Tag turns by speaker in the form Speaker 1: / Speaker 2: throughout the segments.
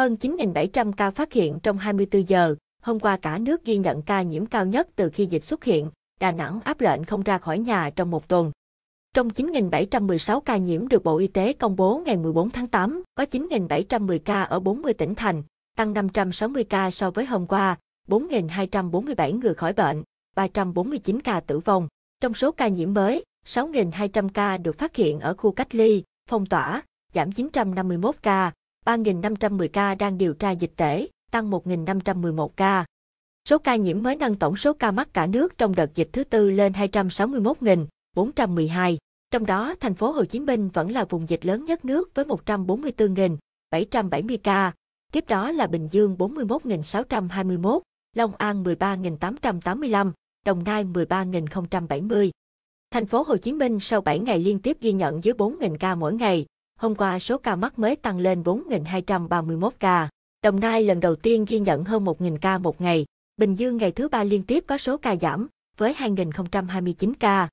Speaker 1: Hơn 9.700 ca phát hiện trong 24 giờ, hôm qua cả nước ghi nhận ca nhiễm cao nhất từ khi dịch xuất hiện, Đà Nẵng áp lệnh không ra khỏi nhà trong một tuần. Trong 9.716 ca nhiễm được Bộ Y tế công bố ngày 14 tháng 8, có 9.710 ca ở 40 tỉnh thành, tăng 560 ca so với hôm qua, 4.247 người khỏi bệnh, 349 ca tử vong. Trong số ca nhiễm mới, 6.200 ca được phát hiện ở khu cách ly, phong tỏa, giảm 951 ca, 3.510 ca đang điều tra dịch tễ, tăng 1.511 ca. Số ca nhiễm mới nâng tổng số ca mắc cả nước trong đợt dịch thứ tư lên 261.412, trong đó thành phố Hồ Chí Minh vẫn là vùng dịch lớn nhất nước với 144.770 ca, tiếp đó là Bình Dương 41.621, Long An 13.885, Đồng Nai 13.070. Thành phố Hồ Chí Minh sau 7 ngày liên tiếp ghi nhận dưới 4.000 ca mỗi ngày, hôm qua số ca mắc mới tăng lên 4.231 ca. Đồng Nai lần đầu tiên ghi nhận hơn 1.000 ca một ngày, Bình Dương ngày thứ ba liên tiếp có số ca giảm, với 2.029 ca.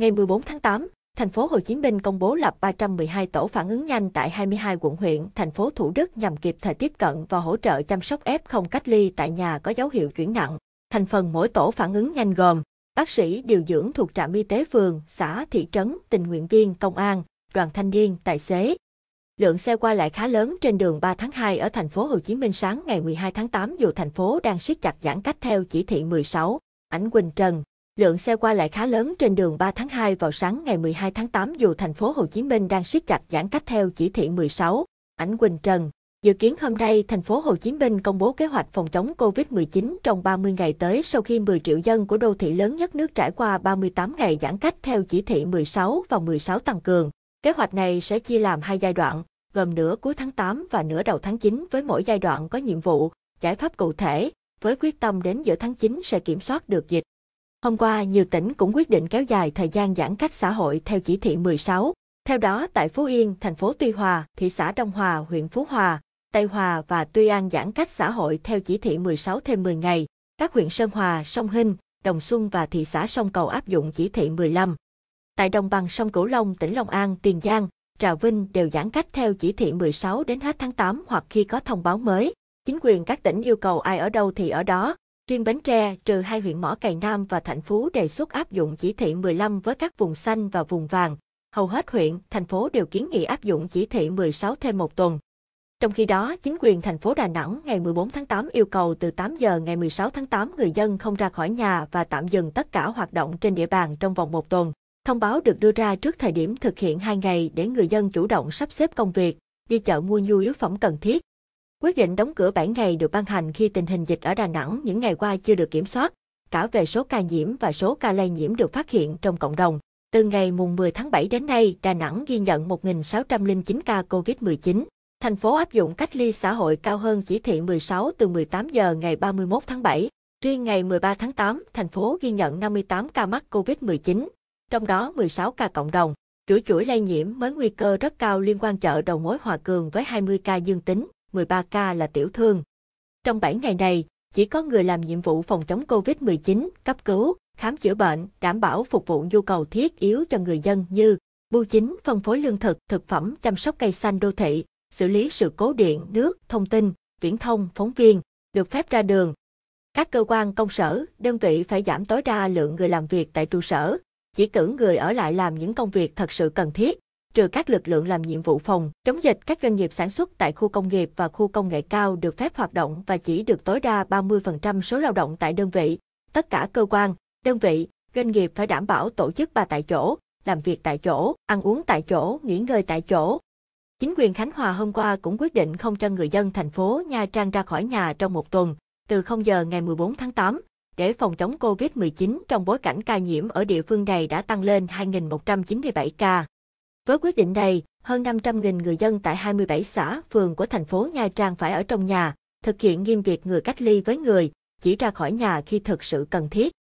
Speaker 1: Ngày 14 tháng 8, thành phố Hồ Chí Minh công bố lập 312 tổ phản ứng nhanh tại 22 quận huyện, thành phố Thủ Đức nhằm kịp thời tiếp cận và hỗ trợ chăm sóc F0 cách ly tại nhà có dấu hiệu chuyển nặng. Thành phần mỗi tổ phản ứng nhanh gồm bác sĩ điều dưỡng thuộc trạm y tế phường, xã, thị trấn, tình nguyện viên, công an, đoàn thanh niên, tài xế. Lượng xe qua lại khá lớn trên đường 3 tháng 2 ở thành phố Hồ Chí Minh sáng ngày 12 tháng 8 dù thành phố đang siết chặt giãn cách theo chỉ thị 16. Ảnh Quỳnh Trần Lượng xe qua lại khá lớn trên đường 3 tháng 2 vào sáng ngày 12 tháng 8 dù thành phố Hồ Chí Minh đang siết chặt giãn cách theo chỉ thị 16. Ảnh Quỳnh Trần Dự kiến hôm nay, thành phố Hồ Chí Minh công bố kế hoạch phòng chống COVID-19 trong 30 ngày tới sau khi 10 triệu dân của đô thị lớn nhất nước trải qua 38 ngày giãn cách theo chỉ thị 16 và 16 tăng cường. Kế hoạch này sẽ chia làm hai giai đoạn, gồm nửa cuối tháng 8 và nửa đầu tháng 9 với mỗi giai đoạn có nhiệm vụ, giải pháp cụ thể, với quyết tâm đến giữa tháng 9 sẽ kiểm soát được dịch. Hôm qua, nhiều tỉnh cũng quyết định kéo dài thời gian giãn cách xã hội theo chỉ thị 16. Theo đó, tại Phú Yên, thành phố Tuy Hòa, thị xã Đông Hòa, huyện Phú Hòa, Tây Hòa và Tuy An giãn cách xã hội theo chỉ thị 16 thêm 10 ngày. Các huyện Sơn Hòa, Sông Hinh, Đồng Xuân và thị xã Sông Cầu áp dụng chỉ thị 15 tại đồng bằng sông Cửu Long, tỉnh Long An, Tiền Giang, Trà Vinh đều giãn cách theo chỉ thị 16 đến hết tháng 8 hoặc khi có thông báo mới. Chính quyền các tỉnh yêu cầu ai ở đâu thì ở đó. Riêng Bến Tre, trừ hai huyện Mỏ Cày Nam và Thạnh Phú đề xuất áp dụng chỉ thị 15 với các vùng xanh và vùng vàng. Hầu hết huyện, thành phố đều kiến nghị áp dụng chỉ thị 16 thêm một tuần. Trong khi đó, chính quyền thành phố Đà Nẵng ngày 14 tháng 8 yêu cầu từ 8 giờ ngày 16 tháng 8 người dân không ra khỏi nhà và tạm dừng tất cả hoạt động trên địa bàn trong vòng một tuần. Thông báo được đưa ra trước thời điểm thực hiện 2 ngày để người dân chủ động sắp xếp công việc, đi chợ mua nhu yếu phẩm cần thiết. Quyết định đóng cửa 7 ngày được ban hành khi tình hình dịch ở Đà Nẵng những ngày qua chưa được kiểm soát, cả về số ca nhiễm và số ca lây nhiễm được phát hiện trong cộng đồng. Từ ngày mùng 10 tháng 7 đến nay, Đà Nẵng ghi nhận 1.609 ca COVID-19. Thành phố áp dụng cách ly xã hội cao hơn chỉ thị 16 từ 18 giờ ngày 31 tháng 7. Riêng ngày 13 tháng 8, thành phố ghi nhận 58 ca mắc COVID-19, trong đó 16 ca cộng đồng. Chuỗi chuỗi lây nhiễm mới nguy cơ rất cao liên quan chợ đầu mối Hòa Cường với 20 ca dương tính, 13 ca là tiểu thương. Trong 7 ngày này, chỉ có người làm nhiệm vụ phòng chống COVID-19, cấp cứu, khám chữa bệnh, đảm bảo phục vụ nhu cầu thiết yếu cho người dân như bưu chính, phân phối lương thực, thực phẩm, chăm sóc cây xanh đô thị, xử lý sự cố điện, nước, thông tin, viễn thông, phóng viên, được phép ra đường. Các cơ quan công sở, đơn vị phải giảm tối đa lượng người làm việc tại trụ sở, chỉ cử người ở lại làm những công việc thật sự cần thiết, trừ các lực lượng làm nhiệm vụ phòng, chống dịch các doanh nghiệp sản xuất tại khu công nghiệp và khu công nghệ cao được phép hoạt động và chỉ được tối đa 30% số lao động tại đơn vị. Tất cả cơ quan, đơn vị, doanh nghiệp phải đảm bảo tổ chức ba tại chỗ, làm việc tại chỗ, ăn uống tại chỗ, nghỉ ngơi tại chỗ. Chính quyền Khánh Hòa hôm qua cũng quyết định không cho người dân thành phố Nha Trang ra khỏi nhà trong một tuần, từ 0 giờ ngày 14 tháng 8 để phòng chống COVID-19 trong bối cảnh ca nhiễm ở địa phương này đã tăng lên 2.197 ca. Với quyết định này, hơn 500.000 người dân tại 27 xã, phường của thành phố Nha Trang phải ở trong nhà, thực hiện nghiêm việc người cách ly với người, chỉ ra khỏi nhà khi thực sự cần thiết.